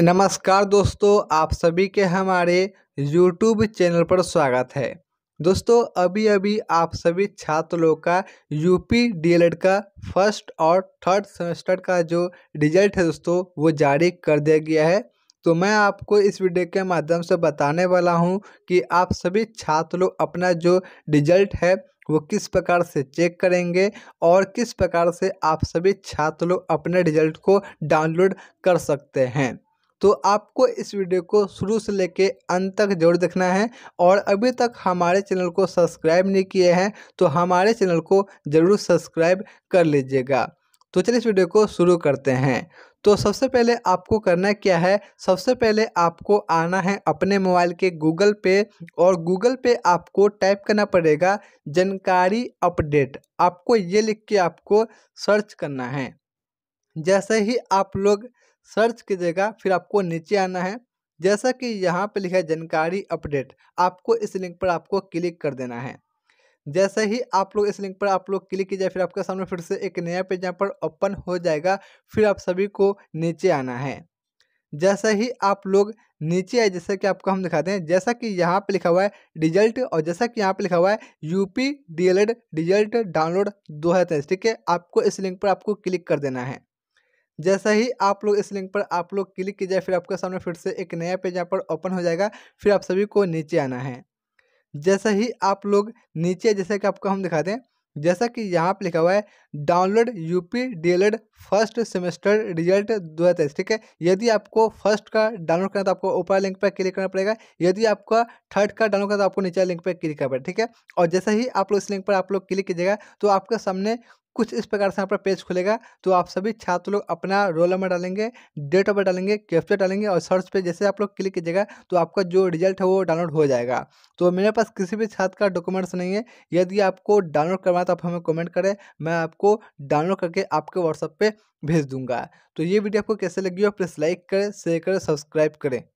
नमस्कार दोस्तों आप सभी के हमारे यूट्यूब चैनल पर स्वागत है दोस्तों अभी अभी आप सभी छात्र लोग का यूपी डीएलएड e का फर्स्ट और थर्ड सेमेस्टर का जो रिजल्ट है दोस्तों वो जारी कर दिया गया है तो मैं आपको इस वीडियो के माध्यम से बताने वाला हूं कि आप सभी छात्र लोग अपना जो रिजल्ट है वो किस प्रकार से चेक करेंगे और किस प्रकार से आप सभी छात्र लोग अपने रिजल्ट को डाउनलोड कर सकते हैं तो आपको इस वीडियो को शुरू से लेके अंत तक जरूर देखना है और अभी तक हमारे चैनल को सब्सक्राइब नहीं किए हैं तो हमारे चैनल को ज़रूर सब्सक्राइब कर लीजिएगा तो चलिए इस वीडियो को शुरू करते हैं तो सबसे पहले आपको करना क्या है सबसे पहले आपको आना है अपने मोबाइल के गूगल पे और गूगल पे आपको टाइप करना पड़ेगा जानकारी अपडेट आपको ये लिख के आपको सर्च करना है जैसे ही आप लोग सर्च कीजिएगा फिर आपको नीचे आना है जैसा कि यहाँ पे लिखा है जानकारी अपडेट आपको इस लिंक पर आपको क्लिक कर देना है जैसे ही आप लोग इस लिंक पर आप लोग क्लिक कीजिए फिर आपके सामने फिर से एक नया पेज यहाँ पर ओपन हो जाएगा फिर आप सभी को नीचे आना है जैसे ही आप लोग नीचे आए जैसे कि आपको हम दिखाते हैं जैसा कि यहाँ पे लिखा हुआ है रिजल्ट और जैसा कि यहाँ पे लिखा हुआ है यूपी डीएलएड रिजल्ट डाउनलोड दो ठीक है आपको इस लिंक पर आपको क्लिक कर देना है जैसा ही आप लोग इस लिंक पर आप लोग क्लिक कीजिए फिर आपके सामने फिर से एक नया पेज यहाँ पर ओपन हो जाएगा फिर आप सभी को नीचे आना है जैसे ही आप लोग नीचे जैसे कि आपको हम दिखा दें जैसा कि यहाँ पर लिखा हुआ है download UP DElEd first semester result दो हज़ार ठीक है यदि आपको फर्स्ट का डाउनलोड करना तो आपको ऊपर लिंक पर क्लिक करना पड़ेगा यदि आपका थर्ड का डाउनलोड करना तो आपको नीचे लिंक पर क्लिक करना पड़ेगा ठीक है और जैसे ही आप लोग इस लिंक पर आप लोग क्लिक कीजिएगा तो आपके सामने कुछ इस प्रकार से आपका पेज खुलेगा तो आप सभी छात्र लोग अपना रोल नंबर डालेंगे डेट ऑफ डालेंगे कैप्चर डालेंगे और सर्च पे जैसे आप लोग क्लिक कीजिएगा तो आपका जो रिजल्ट है वो डाउनलोड हो जाएगा तो मेरे पास किसी भी छात्र का डॉक्यूमेंट्स नहीं है यदि आपको डाउनलोड करवाना तो आप हमें कमेंट करें मैं आपको डाउनलोड करके आपके व्हाट्सअप पर भेज दूंगा तो ये वीडियो आपको कैसे लगी हो प्लीज़ लाइक करें शेयर करें सब्सक्राइब करें